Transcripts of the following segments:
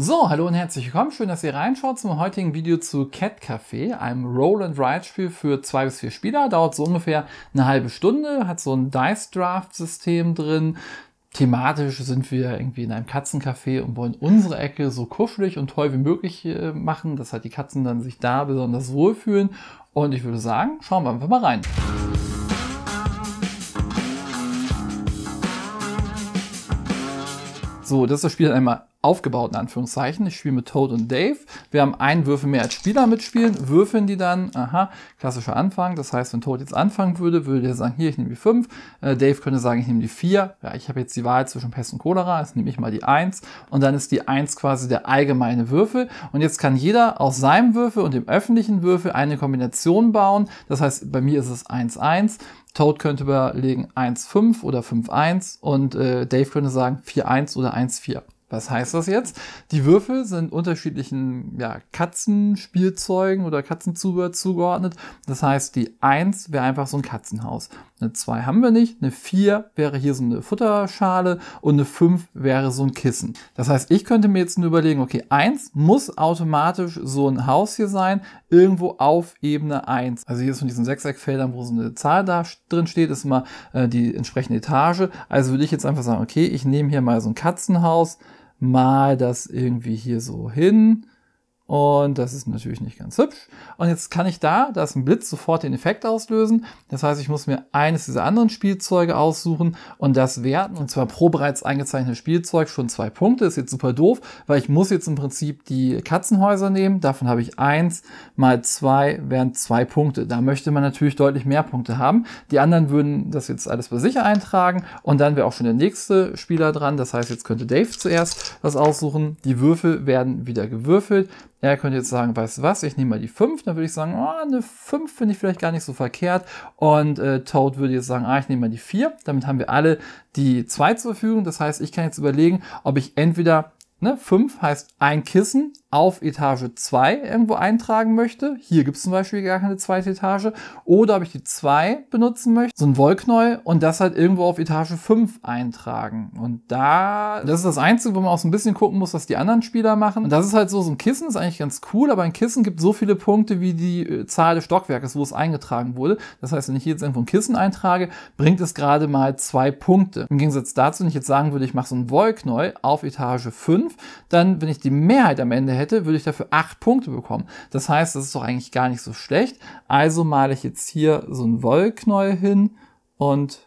So, hallo und herzlich willkommen. Schön, dass ihr reinschaut zum heutigen Video zu Cat Café, einem Roll-and-Ride-Spiel für zwei bis vier Spieler. Dauert so ungefähr eine halbe Stunde, hat so ein Dice-Draft-System drin. Thematisch sind wir irgendwie in einem Katzencafé und wollen unsere Ecke so kuschelig und toll wie möglich äh, machen, dass halt die Katzen dann sich da besonders wohlfühlen. Und ich würde sagen, schauen wir einfach mal rein. So, das ist das Spiel einmal aufgebaut, in Anführungszeichen. Ich spiele mit Toad und Dave. Wir haben einen Würfel mehr als Spieler mitspielen, würfeln die dann, aha, klassischer Anfang. Das heißt, wenn Toad jetzt anfangen würde, würde er sagen, hier, ich nehme die 5. Äh, Dave könnte sagen, ich nehme die 4. Ja, ich habe jetzt die Wahl zwischen Pest und Cholera, jetzt nehme ich mal die 1. Und dann ist die 1 quasi der allgemeine Würfel. Und jetzt kann jeder aus seinem Würfel und dem öffentlichen Würfel eine Kombination bauen. Das heißt, bei mir ist es 1-1. Toad könnte überlegen 1-5 oder 5-1 und äh, Dave könnte sagen 4-1 oder 1-4. Was heißt das jetzt? Die Würfel sind unterschiedlichen ja, Katzenspielzeugen oder Katzenzubehör zugeordnet. Das heißt, die 1 wäre einfach so ein Katzenhaus. Eine 2 haben wir nicht, eine 4 wäre hier so eine Futterschale und eine 5 wäre so ein Kissen. Das heißt, ich könnte mir jetzt nur überlegen, okay, 1 muss automatisch so ein Haus hier sein, irgendwo auf Ebene 1. Also hier ist von diesen Sechseckfeldern, wo so eine Zahl da drin steht, ist mal äh, die entsprechende Etage. Also würde ich jetzt einfach sagen, okay, ich nehme hier mal so ein Katzenhaus mal das irgendwie hier so hin und das ist natürlich nicht ganz hübsch. Und jetzt kann ich da, da ist ein Blitz, sofort den Effekt auslösen. Das heißt, ich muss mir eines dieser anderen Spielzeuge aussuchen und das werten. Und zwar pro bereits eingezeichnetes Spielzeug schon zwei Punkte. Ist jetzt super doof, weil ich muss jetzt im Prinzip die Katzenhäuser nehmen. Davon habe ich eins mal zwei wären zwei Punkte. Da möchte man natürlich deutlich mehr Punkte haben. Die anderen würden das jetzt alles bei sich eintragen. Und dann wäre auch schon der nächste Spieler dran. Das heißt, jetzt könnte Dave zuerst was aussuchen. Die Würfel werden wieder gewürfelt. Er könnte jetzt sagen, weißt du was, ich nehme mal die 5, dann würde ich sagen, oh, eine 5 finde ich vielleicht gar nicht so verkehrt. Und äh, Toad würde jetzt sagen, ah, ich nehme mal die 4. Damit haben wir alle die 2 zur Verfügung. Das heißt, ich kann jetzt überlegen, ob ich entweder, ne, 5 heißt ein Kissen, auf Etage 2 irgendwo eintragen möchte. Hier gibt es zum Beispiel gar keine zweite Etage. Oder ob ich die 2 benutzen möchte, so ein Wollknäuel, und das halt irgendwo auf Etage 5 eintragen. Und da, das ist das Einzige, wo man auch so ein bisschen gucken muss, was die anderen Spieler machen. Und das ist halt so, so ein Kissen ist eigentlich ganz cool, aber ein Kissen gibt so viele Punkte wie die äh, Zahl des Stockwerkes, wo es eingetragen wurde. Das heißt, wenn ich jetzt irgendwo ein Kissen eintrage, bringt es gerade mal zwei Punkte. Im Gegensatz dazu, wenn ich jetzt sagen würde, ich mache so ein Wollknäuel auf Etage 5, dann, wenn ich die Mehrheit am Ende hätte, würde ich dafür 8 Punkte bekommen. Das heißt, das ist doch eigentlich gar nicht so schlecht. Also male ich jetzt hier so ein Wollknäuel hin und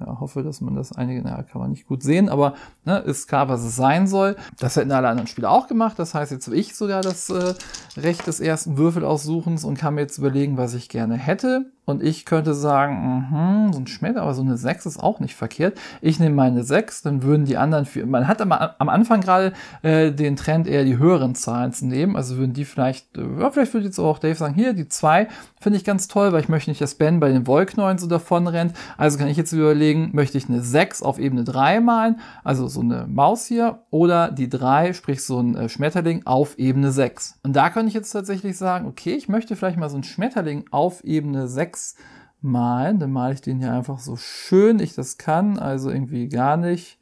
ja, hoffe, dass man das einige, naja, kann man nicht gut sehen, aber ne, ist klar, was es sein soll. Das hätten alle anderen Spieler auch gemacht. Das heißt, jetzt habe ich sogar das äh, Recht des ersten Würfelaussuchens und kann mir jetzt überlegen, was ich gerne hätte. Und ich könnte sagen, mh, so ein Schmidt, aber so eine 6 ist auch nicht verkehrt. Ich nehme meine 6, dann würden die anderen vier. Man hat am Anfang gerade äh, den Trend, eher die höheren Zahlen zu nehmen. Also würden die vielleicht, äh, vielleicht würde jetzt auch Dave sagen, hier, die 2 finde ich ganz toll, weil ich möchte nicht, dass Ben bei den Wollknäueln so davon rennt. Also kann ich jetzt überlegen, möchte ich eine 6 auf Ebene 3 malen, also so eine Maus hier, oder die 3, sprich so ein äh, Schmetterling auf Ebene 6. Und da könnte ich jetzt tatsächlich sagen, okay, ich möchte vielleicht mal so ein Schmetterling auf Ebene 6 malen. Dann male ich den hier einfach so schön ich das kann, also irgendwie gar nicht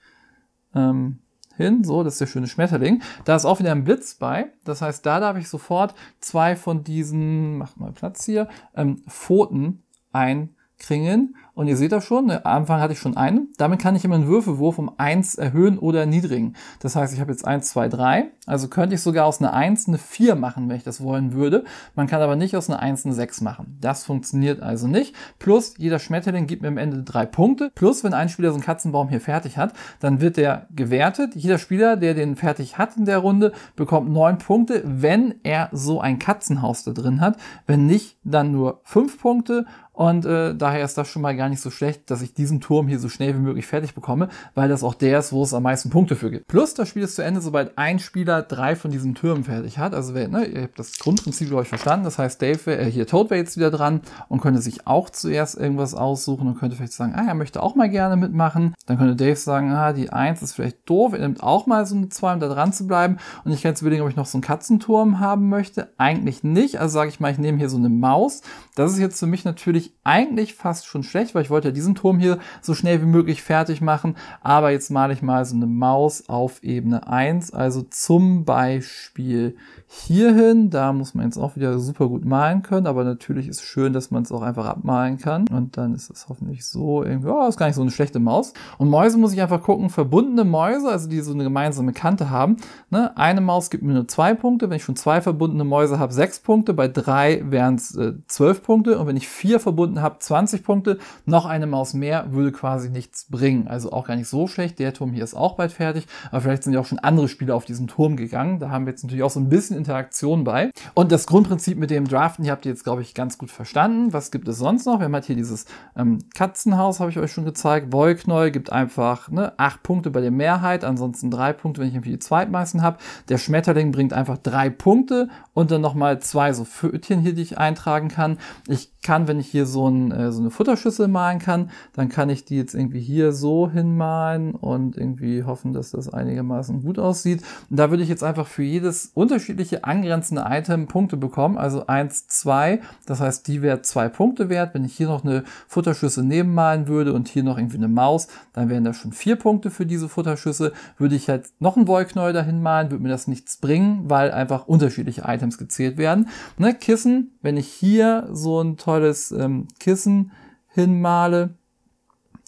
ähm, hin. So, das ist der schöne Schmetterling. Da ist auch wieder ein Blitz bei. Das heißt, da darf ich sofort zwei von diesen, mach mal Platz hier, ähm, Pfoten einkringeln. Und ihr seht das schon, ne, am Anfang hatte ich schon einen. Damit kann ich immer einen Würfelwurf um eins erhöhen oder erniedrigen. Das heißt, ich habe jetzt eins, zwei, drei. Also könnte ich sogar aus einer eins eine vier machen, wenn ich das wollen würde. Man kann aber nicht aus einer eins eine sechs machen. Das funktioniert also nicht. Plus, jeder Schmetterling gibt mir am Ende drei Punkte. Plus, wenn ein Spieler so einen Katzenbaum hier fertig hat, dann wird der gewertet. Jeder Spieler, der den fertig hat in der Runde, bekommt neun Punkte, wenn er so ein Katzenhaus da drin hat. Wenn nicht, dann nur fünf Punkte. Und äh, daher ist das schon mal gar gar nicht so schlecht, dass ich diesen Turm hier so schnell wie möglich fertig bekomme, weil das auch der ist, wo es am meisten Punkte für gibt. Plus, das Spiel ist zu Ende, sobald ein Spieler drei von diesen Türmen fertig hat. Also, ne, ihr habt das Grundprinzip, glaube ich, verstanden. Das heißt, Dave, äh, hier Toad wäre jetzt wieder dran und könnte sich auch zuerst irgendwas aussuchen und könnte vielleicht sagen, ah, er möchte auch mal gerne mitmachen. Dann könnte Dave sagen, ah, die Eins ist vielleicht doof, er nimmt auch mal so eine Zwei, um da dran zu bleiben. Und ich kann jetzt überlegen, ob ich noch so einen Katzenturm haben möchte. Eigentlich nicht. Also sage ich mal, ich nehme hier so eine Maus. Das ist jetzt für mich natürlich eigentlich fast schon schlecht, weil ich wollte ja diesen Turm hier so schnell wie möglich fertig machen. Aber jetzt male ich mal so eine Maus auf Ebene 1. Also zum Beispiel hierhin. Da muss man jetzt auch wieder super gut malen können. Aber natürlich ist es schön, dass man es auch einfach abmalen kann. Und dann ist es hoffentlich so irgendwie, oh, ist gar nicht so eine schlechte Maus. Und Mäuse muss ich einfach gucken. Verbundene Mäuse, also die so eine gemeinsame Kante haben. Ne? Eine Maus gibt mir nur zwei Punkte. Wenn ich schon zwei verbundene Mäuse habe, sechs Punkte. Bei drei wären es äh, zwölf Punkte. Und wenn ich vier verbunden habe, 20 Punkte. Noch eine Maus mehr würde quasi nichts bringen. Also auch gar nicht so schlecht. Der Turm hier ist auch bald fertig. Aber vielleicht sind ja auch schon andere Spieler auf diesen Turm gegangen. Da haben wir jetzt natürlich auch so ein bisschen Interaktion bei. Und das Grundprinzip mit dem Draften, hier habt ihr jetzt, glaube ich, ganz gut verstanden. Was gibt es sonst noch? Wir haben halt hier dieses ähm, Katzenhaus, habe ich euch schon gezeigt. Wollknäuel gibt einfach ne, acht Punkte bei der Mehrheit, ansonsten drei Punkte, wenn ich irgendwie die zweitmeisten habe. Der Schmetterling bringt einfach drei Punkte und dann nochmal zwei so Fötchen hier, die ich eintragen kann. Ich kann, wenn ich hier so, ein, äh, so eine Futterschüssel malen kann, dann kann ich die jetzt irgendwie hier so hinmalen und irgendwie hoffen, dass das einigermaßen gut aussieht. Und da würde ich jetzt einfach für jedes unterschiedliche angrenzende Item Punkte bekommen, also 1, 2, das heißt, die wäre 2 Punkte wert. Wenn ich hier noch eine Futterschüssel nebenmalen würde und hier noch irgendwie eine Maus, dann wären das schon 4 Punkte für diese Futterschüssel. Würde ich halt noch einen Wollknäuel dahin malen, würde mir das nichts bringen, weil einfach unterschiedliche Items gezählt werden. Ne, Kissen, wenn ich hier so ein tolles tolles ähm, Kissen hinmale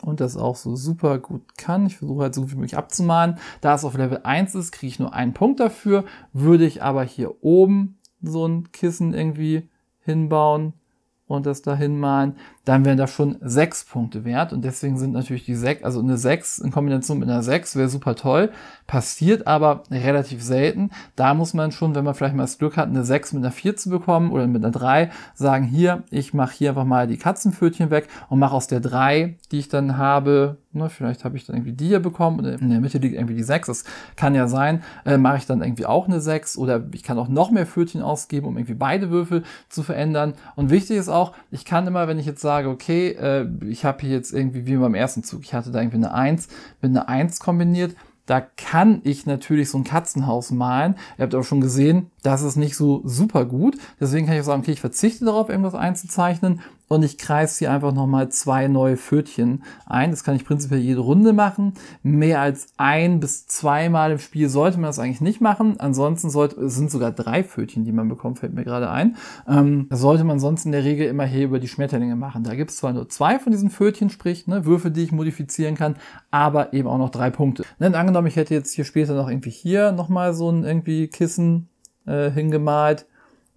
und das auch so super gut kann. Ich versuche halt so viel möglich abzumalen. Da es auf Level 1 ist, kriege ich nur einen Punkt dafür. Würde ich aber hier oben so ein Kissen irgendwie hinbauen, und das dahin malen, dann wären das schon sechs Punkte wert. Und deswegen sind natürlich die sechs, also eine sechs in Kombination mit einer sechs wäre super toll, passiert aber relativ selten. Da muss man schon, wenn man vielleicht mal das Glück hat, eine sechs mit einer vier zu bekommen oder mit einer drei, sagen hier, ich mache hier einfach mal die Katzenpfötchen weg und mache aus der drei, die ich dann habe, ne, vielleicht habe ich dann irgendwie die hier bekommen und in der Mitte liegt irgendwie die sechs. das kann ja sein, äh, mache ich dann irgendwie auch eine sechs oder ich kann auch noch mehr Pfötchen ausgeben, um irgendwie beide Würfel zu verändern. Und wichtig ist auch, auch, ich kann immer, wenn ich jetzt sage, okay, äh, ich habe hier jetzt irgendwie wie beim ersten Zug, ich hatte da irgendwie eine 1, mit eine 1 kombiniert, da kann ich natürlich so ein Katzenhaus malen. Ihr habt auch schon gesehen, das ist nicht so super gut. Deswegen kann ich auch sagen, okay, ich verzichte darauf, irgendwas einzuzeichnen und ich kreise hier einfach nochmal zwei neue Pfötchen ein. Das kann ich prinzipiell jede Runde machen. Mehr als ein bis zweimal im Spiel sollte man das eigentlich nicht machen. Ansonsten sollte, es sind sogar drei Pfötchen, die man bekommt, fällt mir gerade ein. Ähm, das sollte man sonst in der Regel immer hier über die Schmetterlinge machen. Da gibt es zwar nur zwei von diesen Pfötchen, sprich ne, Würfe, die ich modifizieren kann, aber eben auch noch drei Punkte. Denn angenommen, ich hätte jetzt hier später noch irgendwie hier nochmal so ein irgendwie Kissen äh, hingemalt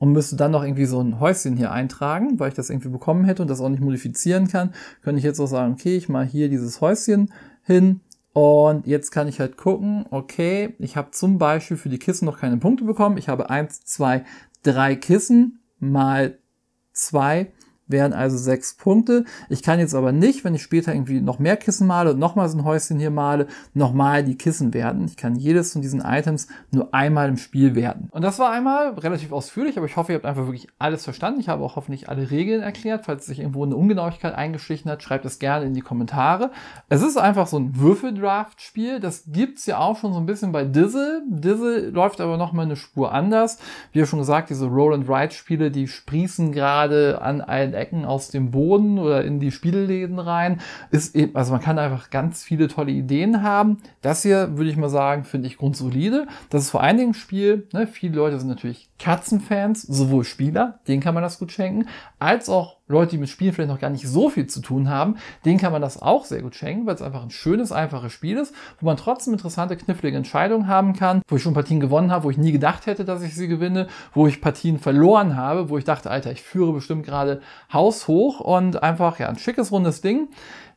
und müsste dann noch irgendwie so ein Häuschen hier eintragen, weil ich das irgendwie bekommen hätte und das auch nicht modifizieren kann, könnte ich jetzt auch sagen, okay, ich mal hier dieses Häuschen hin und jetzt kann ich halt gucken, okay, ich habe zum Beispiel für die Kissen noch keine Punkte bekommen. Ich habe eins, zwei, drei Kissen mal zwei wären also sechs Punkte. Ich kann jetzt aber nicht, wenn ich später irgendwie noch mehr Kissen male und nochmal so ein Häuschen hier male, nochmal die Kissen werden. Ich kann jedes von diesen Items nur einmal im Spiel werden. Und das war einmal relativ ausführlich, aber ich hoffe, ihr habt einfach wirklich alles verstanden. Ich habe auch hoffentlich alle Regeln erklärt. Falls sich irgendwo eine Ungenauigkeit eingeschlichen hat, schreibt es gerne in die Kommentare. Es ist einfach so ein Würfeldraft-Spiel. Das gibt es ja auch schon so ein bisschen bei Dizzle. Dizzle läuft aber nochmal eine Spur anders. Wie ja schon gesagt, diese Roll-and-Ride-Spiele, die sprießen gerade an allen Ecken aus dem Boden oder in die Spielläden rein. Ist eben, also man kann einfach ganz viele tolle Ideen haben. Das hier, würde ich mal sagen, finde ich grundsolide. Das ist vor allen Dingen ein Spiel, ne, viele Leute sind natürlich Katzenfans, sowohl Spieler, denen kann man das gut schenken, als auch Leute, die mit Spielen vielleicht noch gar nicht so viel zu tun haben, denen kann man das auch sehr gut schenken, weil es einfach ein schönes, einfaches Spiel ist, wo man trotzdem interessante, knifflige Entscheidungen haben kann, wo ich schon Partien gewonnen habe, wo ich nie gedacht hätte, dass ich sie gewinne, wo ich Partien verloren habe, wo ich dachte, Alter, ich führe bestimmt gerade Haus hoch und einfach ja ein schickes rundes Ding.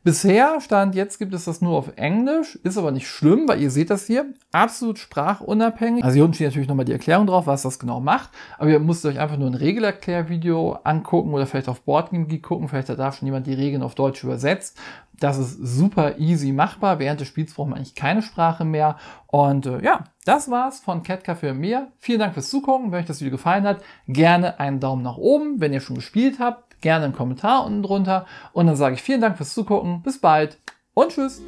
Bisher stand jetzt gibt es das nur auf Englisch, ist aber nicht schlimm, weil ihr seht das hier, absolut sprachunabhängig. Also hier unten steht natürlich nochmal die Erklärung drauf, was das genau macht, aber ihr müsst euch einfach nur ein Regelerklärvideo angucken oder vielleicht auf Boardgame gucken, vielleicht hat da schon jemand die Regeln auf Deutsch übersetzt. Das ist super easy machbar. Während des Spiels braucht man eigentlich keine Sprache mehr. Und äh, ja, das war's von Catcar für mir. Vielen Dank fürs Zugucken. Wenn euch das Video gefallen hat, gerne einen Daumen nach oben. Wenn ihr schon gespielt habt, gerne einen Kommentar unten drunter. Und dann sage ich vielen Dank fürs Zugucken. Bis bald und tschüss.